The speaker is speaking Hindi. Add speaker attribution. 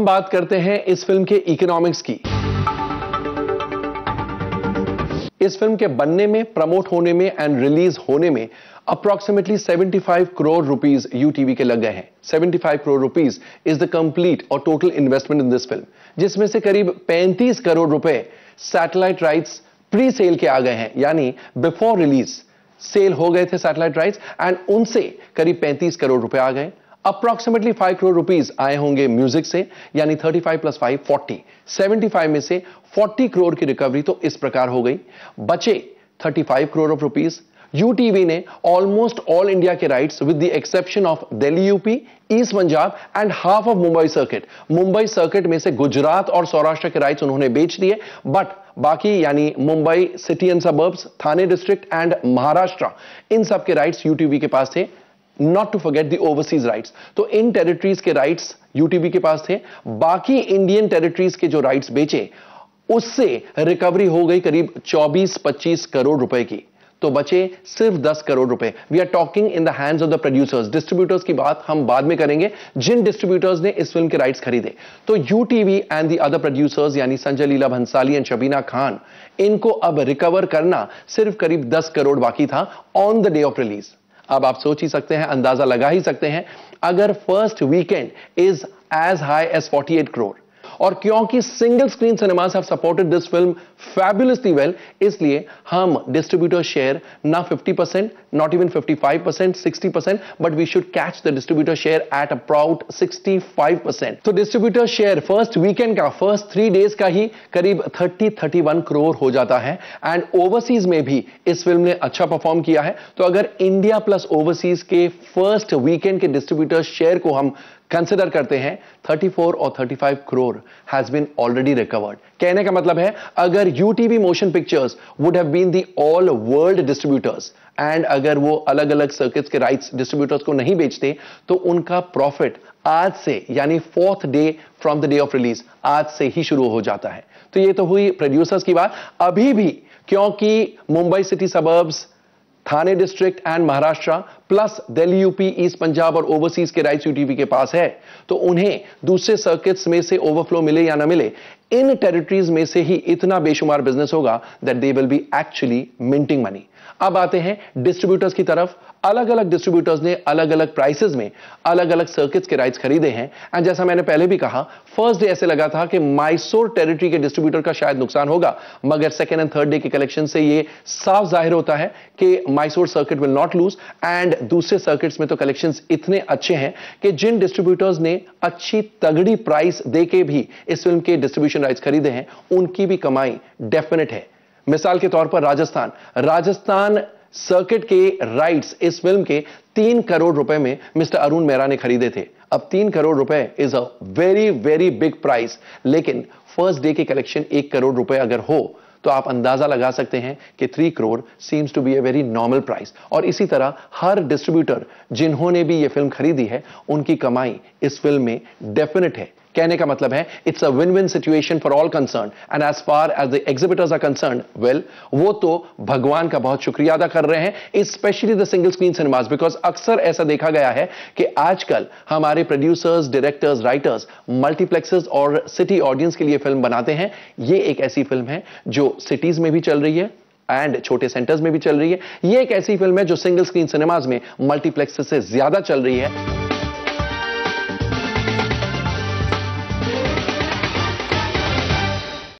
Speaker 1: हम बात करते हैं इस फिल्म के इकोनॉमिक्स की इस फिल्म के बनने में प्रमोट होने में एंड रिलीज होने में अप्रॉक्सिमेटली 75 करोड़ रुपीज यूटीवी के लग गए हैं 75 crore rupees is the complete और total investment in this film जिसमें से करीब 35 करोड़ रुपए सैटेलाइट राइट्स प्री सेल के आ गए हैं यानी बिफोर रिलीज सेल हो गए थे सैटेलाइट राइट्स एंड उनसे करीब 35 करोड़ रुपए आ गए अप्रॉक्सिमेटली फाइव करोड़ रुपीज आए होंगे म्यूजिक से यानी thirty five plus five forty seventy five में से फोर्टी करोड़ की रिकवरी तो इस प्रकार हो गई बचे thirty five crore of rupees UTV ने ऑलमोस्ट ऑल इंडिया के rights with the exception of Delhi UP east Punjab and half of Mumbai circuit Mumbai circuit में से गुजरात और सौराष्ट्र के राइट्स उन्होंने बेच दिए बट बाकी यानी Mumbai city and suburbs Thane district and Maharashtra इन सब के राइट्स यूटीवी के पास थे not to forget the overseas rights तो इन टेरिटरीज के राइट्स यूटीबी के पास थे बाकी इंडियन टेरिटरीज के जो राइट्स बेचे उससे रिकवरी हो गई करीब 24-25 करोड़ रुपए की तो बचे सिर्फ 10 करोड़ रुपए we are talking in the hands of the producers distributors की बात हम बाद में करेंगे जिन डिस्ट्रीब्यूटर्स ने इस फिल्म के राइट्स खरीदे तो UTV and the other producers यानी संजय लीला भंसाली एंड शबीना खान इनको अब रिकवर करना सिर्फ करीब 10 करोड़ बाकी था on the day of release अब आप सोच ही सकते हैं अंदाजा लगा ही सकते हैं अगर first weekend is as high as 48 crore और क्योंकि single screen cinemas have supported this film fabulously well इसलिए हम डिस्ट्रीब्यूटर शेयर ना 50 percent not even 55 percent sixty percent but we should catch the distributor share at about 65 percent तो डिस्ट्रीब्यूटर शेयर फर्स्ट वीकेंड का फर्स्ट थ्री डेज का ही करीब 30 31 करोड़ हो जाता है एंड ओवरसीज में भी इस फिल्म ने अच्छा परफॉर्म किया है तो अगर इंडिया प्लस ओवरसीज के फर्स्ट वीकेंड के डिस्ट्रीब्यूटर शेयर को हम कंसिडर करते हैं 34 और 35 crore has been already recovered कहने का मतलब है अगर UTV motion pictures would have been the all world distributors and अगर वो अलग अलग सर्किट्स के राइट्स डिस्ट्रीब्यूटर्स को नहीं बेचते तो उनका प्रॉफिट आज से यानी fourth day from the day of release आज से ही शुरू हो जाता है तो ये तो हुई प्रोड्यूसर्स की बात अभी भी क्योंकि Mumbai city suburbs Thane district and Maharashtra plus Delhi UP east Punjab और ओवरसीज के राइट्स यूटीवी के पास है तो उन्हें दूसरे सर्किट्स में से ओवरफ्लो मिले या ना मिले इन टेरिटरीज में से ही इतना बेशुमार बिजनेस होगा that they will be actually minting money अब आते हैं डिस्ट्रीब्यूटर्स की तरफ अलग अलग डिस्ट्रीब्यूटर्स ने अलग अलग प्राइसेस में अलग अलग सर्किट्स के राइट्स खरीदे हैं एंड जैसा मैंने पहले भी कहा फर्स्ट डे ऐसे लगा था कि माइसोर टेरिटरी के डिस्ट्रीब्यूटर का शायद नुकसान होगा मगर सेकेंड एंड थर्ड डे के कलेक्शन से यह साफ जाहिर होता है कि Mysore circuit will not lose and दूसरे सर्किट्स में तो कलेक्शन इतने अच्छे हैं कि जिन डिस्ट्रीब्यूटर्स ने अच्छी तगड़ी प्राइस दे भी इस फिल्म के डिस्ट्रीब्यूशन राइट्स खरीदे हैं उनकी भी कमाई डेफिनेट है मिसाल के तौर पर राजस्थान राजस्थान सर्किट के राइट्स इस फिल्म के तीन करोड़ रुपए में मिस्टर अरुण मेहरा ने खरीदे थे अब तीन करोड़ रुपए is a very very big price लेकिन फर्स्ट डे के कलेक्शन एक करोड़ रुपए अगर हो तो आप अंदाजा लगा सकते हैं कि three crore seems to be a very normal price और इसी तरह हर डिस्ट्रीब्यूटर जिन्होंने भी यह फिल्म खरीदी है उनकी कमाई इस फिल्म में डेफिनेट है कहने का मतलब है it's a win win situation for all concern and as far as the exhibitors are concern well वो तो भगवान का बहुत शुक्रिया अदा कर रहे हैं specially the single screen cinemas because अक्सर ऐसा देखा गया है कि आजकल हमारे प्रोड्यूसर्स डायरेक्टर्स राइटर्स मल्टीप्लेक्सेस और सिटी ऑडियंस के लिए फिल्म बनाते हैं ये एक ऐसी फिल्म है जो सिटीज में भी चल रही है एंड छोटे सेंटर्स में भी चल रही है ये एक ऐसी फिल्म है जो सिंगल स्क्रीन सिनेमाज में मल्टीप्लेक्सेस से ज्यादा चल रही है